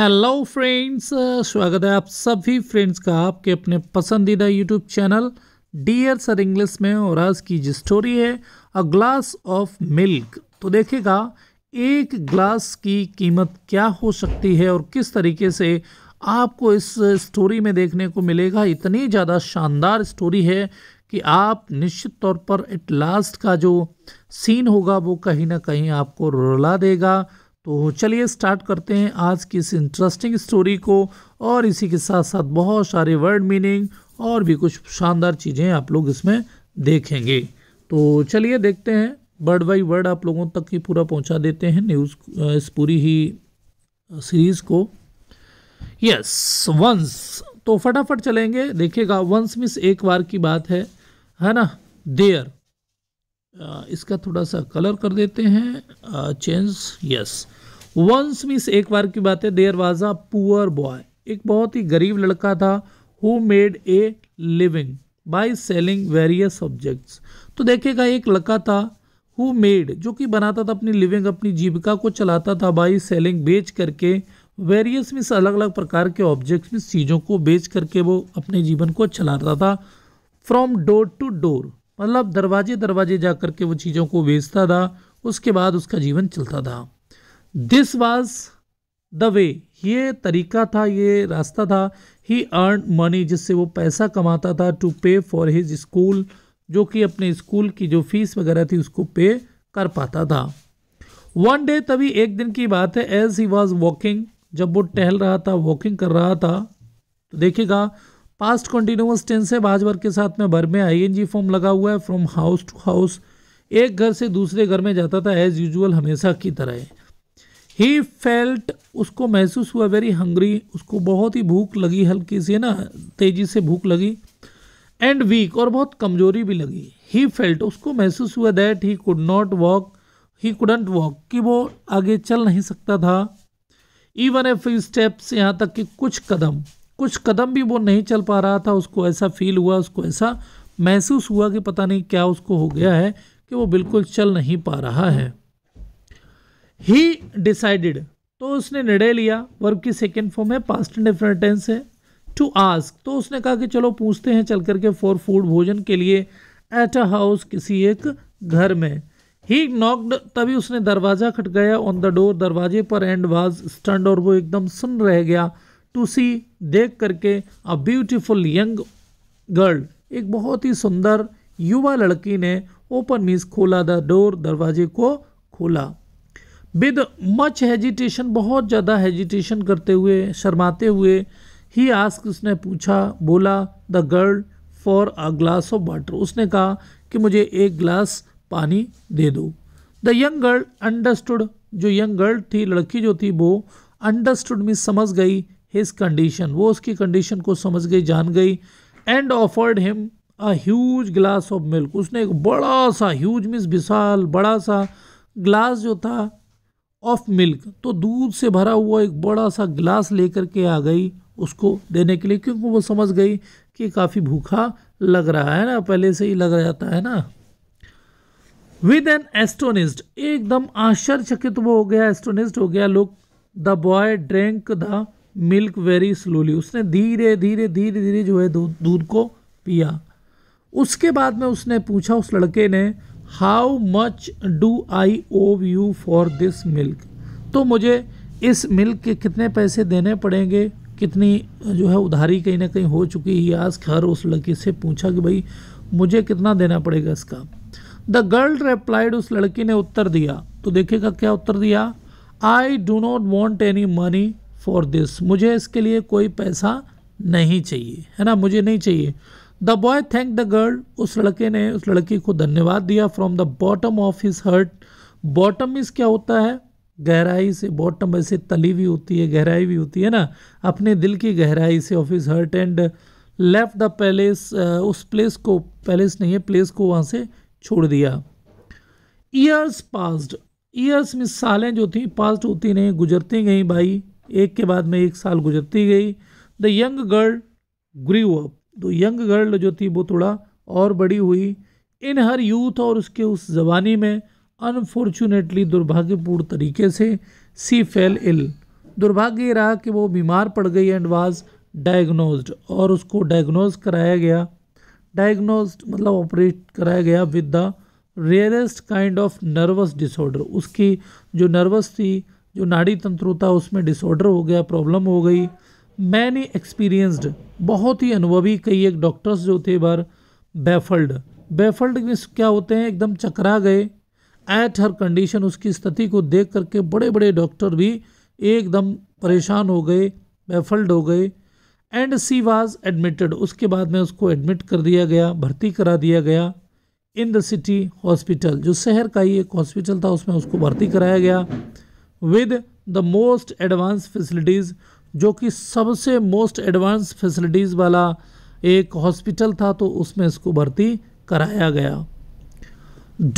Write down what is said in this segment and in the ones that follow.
hello friends स्वागत है आप सभी फ्रेंड्स का आपके अपने पसंदीदा YouTube channel dear sir English में और आज की जो स्टोरी है अ ग्लास ऑफ मिल्क तो देखेगा एक ग्लास की कीमत क्या हो सकती है और किस तरीके से आपको इस स्टोरी में देखने को मिलेगा इतनी ज़्यादा शानदार स्टोरी है कि आप निश्चित तौर पर एट लास्ट का जो सीन होगा वो कहीं ना कहीं आपको रुला देगा तो चलिए स्टार्ट करते हैं आज की इस इंटरेस्टिंग स्टोरी को और इसी के साथ साथ बहुत सारे वर्ड मीनिंग और भी कुछ शानदार चीज़ें आप लोग इसमें देखेंगे तो चलिए देखते हैं वर्ड बाई वर्ड आप लोगों तक ही पूरा पहुंचा देते हैं न्यूज़ इस पूरी ही सीरीज़ को यस वंस तो फटाफट चलेंगे देखिएगा वंस मिस एक बार की बात है है ना देयर इसका थोड़ा सा कलर कर देते हैं चेंज यस वंस मीस एक बार की बात है there was a poor boy एक बहुत ही गरीब लड़का था who made a living by selling various objects तो देखिएगा एक लड़का था हु मेड जो कि बनाता था अपनी लिविंग अपनी जीविका को चलाता था बाई सेलिंग बेच करके वेरियस मीन्स अलग अलग प्रकार के ऑब्जेक्ट्स में चीज़ों को बेच करके वो अपने जीवन को चलाता था फ्रॉम डोर टू डोर मतलब दरवाजे दरवाजे जा कर के वो चीज़ों को बेचता था उसके बाद उसका जीवन चलता था दिस वॉज द वे ये तरीका था ये रास्ता था ही अर्न मनी जिससे वो पैसा कमाता था to pay for his school जो कि अपने स्कूल की जो फीस वगैरह थी उसको पे कर पाता था वन डे तभी एक दिन की बात है एज ही वॉज वॉकिंग जब वो टहल रहा था वॉकिंग कर रहा था तो देखेगा पास्ट कंटिन्यूस टेंस है भाज वर्ग के साथ में भर में आईएनजी फॉर्म लगा हुआ है फ्रॉम हाउस टू हाउस एक घर से दूसरे घर में जाता था एज यूजुअल हमेशा की तरह ही फेल्ट उसको महसूस हुआ वेरी हंग्री उसको बहुत ही भूख लगी हल्की सी ना तेज़ी से भूख लगी एंड वीक और बहुत कमजोरी भी लगी ही फेल्ट उसको महसूस हुआ that he could not walk he couldn't walk कि वो आगे चल नहीं सकता था इवन ए फ्यू स्टेप्स यहाँ तक कि कुछ कदम कुछ कदम भी वो नहीं चल पा रहा था उसको ऐसा फील हुआ उसको ऐसा महसूस हुआ कि पता नहीं क्या उसको हो गया है कि वो बिल्कुल चल नहीं पा रहा है ही डिसाइडेड तो उसने निर्णय लिया वर्ब की सेकेंड फॉर्म है पास्ट डिफरेंटेंस है टू आस्क तो उसने कहा कि चलो पूछते हैं चल करके फॉर फूड भोजन के लिए एट अ हाउस किसी एक घर में ही नॉकड तभी उसने दरवाज़ा खटकाया ऑन द डोर दरवाजे पर एंड वाज स्टंड और वो एकदम सुन रह गया टू सी देख करके अ ब्यूटीफुल यंग गर्ल एक बहुत ही सुंदर युवा लड़की ने ओपन मीस खोला द डोर दरवाजे को खोला विद मच हेजिटेशन बहुत ज़्यादा हेजिटेशन करते हुए शर्माते हुए ही आस्क उसने पूछा बोला the girl for a glass of water उसने कहा कि मुझे एक ग्लास पानी दे दो द यंग गर्ल अंडरस्टूड जो यंग गर्ल थी लड़की जो थी वो अंडरस्टूड मीन समझ गई हिज कंडीशन वो उसकी कंडीशन को समझ गई जान गई and offered him a huge glass of milk उसने एक बड़ा सा ह्यूज मीन्स विशाल बड़ा सा ग्लास जो था ऑफ मिल्क तो दूध से भरा हुआ एक बड़ा सा ग्लास लेकर के आ गई उसको देने के लिए क्योंकि वो समझ गई कि काफ़ी भूखा लग रहा है ना पहले से ही लग जाता है ना विद एन एस्टोनिस्ट एकदम आश्चर्यचकित वो हो गया एस्टोनिस्ट हो गया look the boy drink the milk very slowly उसने धीरे धीरे धीरे धीरे जो है दूध को पिया उसके बाद में उसने पूछा उस लड़के ने हाउ मच डू आई ओव यू फॉर दिस मिल्क तो मुझे इस मिल्क के कितने पैसे देने पड़ेंगे कितनी जो है उधारी कहीं ना कहीं हो चुकी है आज खैर उस लड़के से पूछा कि भाई मुझे कितना देना पड़ेगा इसका द गर्ल रिप्लाइड उस लड़की ने उत्तर दिया तो देखिएगा क्या उत्तर दिया I do not want any money for this मुझे इसके लिए कोई पैसा नहीं चाहिए है ना मुझे नहीं चाहिए the boy thank the girl उस लड़के ने उस लड़की को धन्यवाद दिया from the bottom of his heart bottom इस क्या होता है गहराई से बॉटम ऐसे तली भी होती है गहराई भी होती है ना अपने दिल की गहराई से of his heart and left the palace उस प्लेस को पैलेस नहीं है प्लेस को वहाँ से छोड़ दिया ईयर्स पास्ड ईयर्स में सालें जो थी पास्ट होती नहीं गुजरती गई भाई एक के बाद में एक साल गुजरती गई the young girl grew up तो यंग गर्ल जो थी वो थोड़ा और बड़ी हुई इन हर यूथ और उसके उस जवानी में अनफॉर्चुनेटली दुर्भाग्यपूर्ण तरीके से सी फेल इल दुर्भाग्य रहा कि वो बीमार पड़ गई एंड वाज डायग्नोज और उसको डायग्नोज कराया गया डायग्नोज मतलब ऑपरेट कराया गया with the rarest kind of nervous disorder उसकी जो नर्वस थी जो नाड़ी तंत्र था उसमें डिसऑर्डर हो गया प्रॉब्लम हो गई मैंने एक्सपीरियंस्ड बहुत ही अनुभवी कई एक डॉक्टर्स जो थे बार बेफल्ड बेफल्ड मीन्स क्या होते हैं एकदम चकरा गए एट हर कंडीशन उसकी स्थिति को देख करके बड़े बड़े डॉक्टर भी एकदम परेशान हो गए बेफल्ड हो गए एंड सी वाज एडमिटेड उसके बाद में उसको एडमिट कर दिया गया भर्ती करा दिया गया इन द सिटी हॉस्पिटल जो शहर का ही एक हॉस्पिटल था उसमें उसको भर्ती कराया गया with the most advance facilities जो कि सबसे मोस्ट एडवांस फैसिलिटीज़ वाला एक हॉस्पिटल था तो उसमें इसको भर्ती कराया गया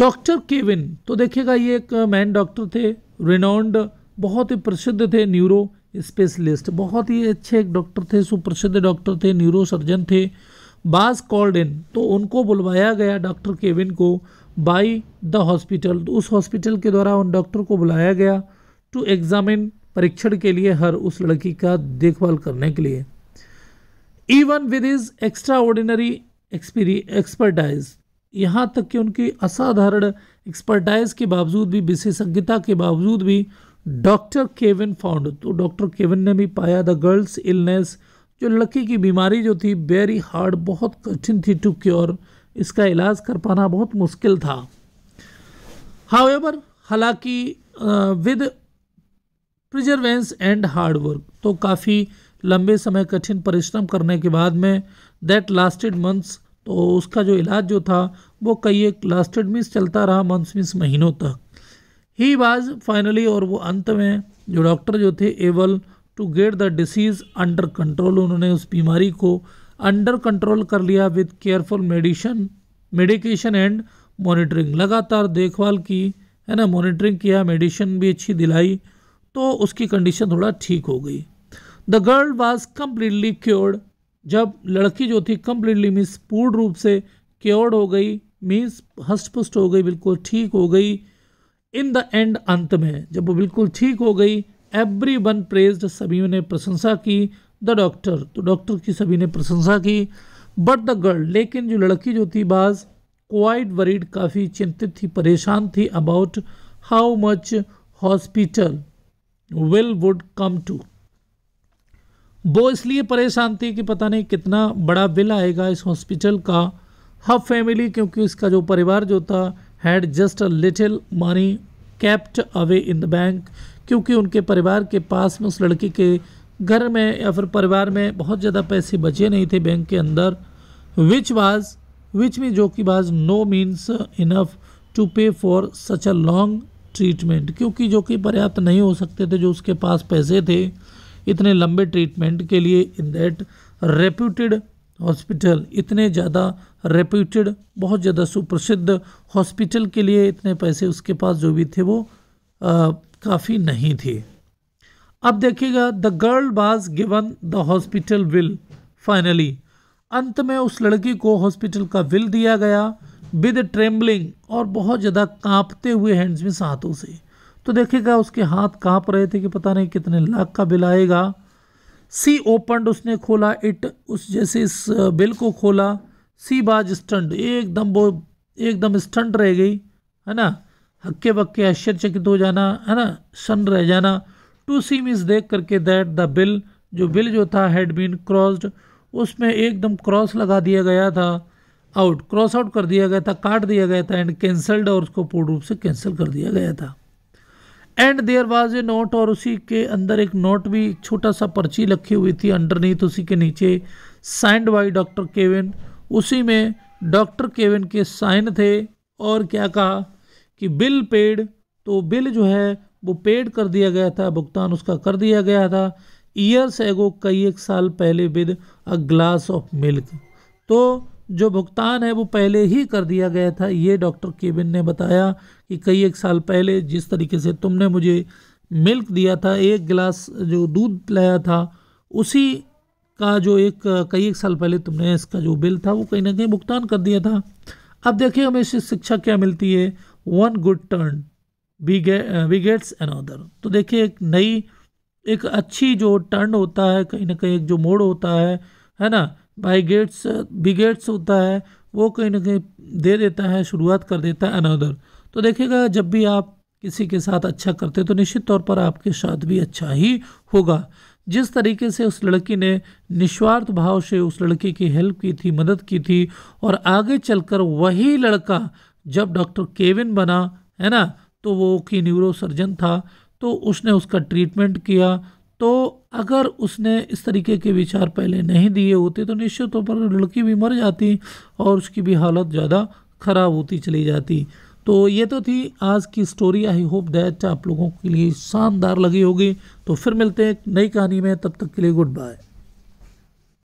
डॉक्टर केविन तो देखिएगा ये एक मैन डॉक्टर थे रिनाउंड बहुत ही प्रसिद्ध थे न्यूरो स्पेशलिस्ट बहुत ही अच्छे एक डॉक्टर थे सुप्रसिद्ध डॉक्टर थे न्यूरो सर्जन थे बास कॉल्ड इन तो उनको बुलवाया गया डॉक्टर केविन को बाई द हॉस्पिटल तो उस हॉस्पिटल के द्वारा उन डॉक्टर को बुलाया गया टू एग्जामिन परीक्षण के लिए हर उस लड़की का देखभाल करने के लिए even with his extraordinary expertise यहाँ तक कि उनकी असाधारण एक्सपर्टाइज के बावजूद भी विशेषज्ञता के बावजूद भी डॉक्टर केविन फाउंड तो डॉक्टर केविन ने भी पाया द गर्ल्स इलनेस जो लड़की की बीमारी जो थी वेरी हार्ड बहुत कठिन थी टू क्योर इसका इलाज कर पाना बहुत मुश्किल था हाउ एवर हालांकि with uh, perseverance and hard work तो काफ़ी लंबे समय कठिन परिश्रम करने के बाद में दैट लास्टेड मंथ्स तो उसका जो इलाज जो था वो कई एक लास्टेड मीन्स चलता रहा मंथ्स मीन्स महीनों तक ही वाज फाइनली और वो अंत में जो डॉक्टर जो थे able to get the disease under control उन्होंने उस बीमारी को अंडर कंट्रोल कर लिया with careful medicine medication and monitoring लगातार देखभाल की है ना मॉनिटरिंग किया मेडिसिन भी अच्छी दिलाई तो उसकी कंडीशन थोड़ा ठीक हो गई the girl was completely cured जब लड़की जो थी कम्प्लीटली मीन्स पूर्ण रूप से क्योर्ड हो गई मीन्स हष्ट हो गई बिल्कुल ठीक हो गई इन द एंड अंत में जब वो बिल्कुल ठीक हो गई एवरी वन प्रेज्ड सभी ने प्रशंसा की द डॉक्टर तो डॉक्टर की सभी ने प्रशंसा की बट द गर्ल लेकिन जो लड़की जो थी बाज क्वाइट वरीड काफ़ी चिंतित थी परेशान थी about how much hospital bill would come to वो इसलिए परेशान थी कि पता नहीं कितना बड़ा बिल आएगा इस हॉस्पिटल का हब फैमिली क्योंकि इसका जो परिवार जो था had just a little money kept away in the bank क्योंकि उनके परिवार के पास में उस लड़की के घर में या फिर परिवार में बहुत ज़्यादा पैसे बचे नहीं थे बैंक के अंदर विच वाज विच में जो कि was no means enough to pay for such a long treatment क्योंकि जो कि पर्याप्त नहीं हो सकते थे जो उसके पास पैसे थे इतने लंबे ट्रीटमेंट के लिए इन दैट रेप्यूटेड हॉस्पिटल इतने ज़्यादा रेप्यूटेड बहुत ज़्यादा सुप्रसिद्ध हॉस्पिटल के लिए इतने पैसे उसके पास जो भी थे वो काफ़ी नहीं थे अब देखिएगा the girl was given the hospital bill finally अंत में उस लड़की को हॉस्पिटल का विल दिया गया विद ट्रेम्बलिंग और बहुत ज़्यादा कांपते हुए हैंड्स में हाथों से तो देखेगा उसके हाथ कांप रहे थे कि पता नहीं कितने लाख का बिल आएगा सी ओपनड उसने खोला इट उस जैसे इस बिल को खोला सी बाज स्टंट एकदम वो एकदम स्टंट रह गई है ना हक्के बक्के आश्चर्यचकित हो जाना है ना सन रह जाना टू सी मीस देख करके दैट द बिल जो बिल जो था हैड बीन क्रॉस्ड उसमें एकदम क्रॉस लगा दिया गया था आउट क्रॉस आउट कर दिया गया था काट दिया गया था एंड कैंसल्ड और उसको पूर्ण रूप से कैंसिल कर दिया गया था and there was a note और उसी के अंदर एक नोट भी एक छोटा सा पर्ची रखी हुई थी अंडरनीथ उसी के नीचे साइंड बाई डॉक्टर केविन उसी में डॉक्टर केविन के साइन थे और क्या कहा कि बिल पेड तो बिल जो है वो पेड कर दिया गया था भुगतान उसका कर दिया गया था ईयर्स एगो कई एक साल पहले with a glass of milk तो जो भुगतान है वो पहले ही कर दिया गया था ये डॉक्टर केबिन ने बताया कि कई एक साल पहले जिस तरीके से तुमने मुझे मिल्क दिया था एक गिलास जो दूध लाया था उसी का जो एक कई एक साल पहले तुमने इसका जो बिल था वो कहीं ना कहीं भुगतान कर दिया था अब देखिए हमें इससे शिक्षा क्या मिलती है वन गुड टर्न वी गे वी गेट्स अदर तो देखिए एक नई एक अच्छी जो टर्न होता है कहीं ना कहीं एक जो मोड़ होता है है ना भाई गेट्स बी गेट्स होता है वो कहीं ना कहीं दे देता है शुरुआत कर देता है अनदर तो देखिएगा जब भी आप किसी के साथ अच्छा करते तो निश्चित तौर पर आपके साथ भी अच्छा ही होगा जिस तरीके से उस लड़की ने निस्वार्थ भाव से उस लड़के की हेल्प की थी मदद की थी और आगे चलकर वही लड़का जब डॉक्टर केविन बना है ना तो वो की न्यूरोसर्जन था तो उसने उसका ट्रीटमेंट किया तो अगर उसने इस तरीके के विचार पहले नहीं दिए होते तो निश्चित तौर पर लड़की भी मर जाती और उसकी भी हालत ज़्यादा ख़राब होती चली जाती तो ये तो थी आज की स्टोरी आई होप दैट आप लोगों के लिए शानदार लगी होगी तो फिर मिलते हैं एक नई कहानी में तब तक के लिए गुड बाय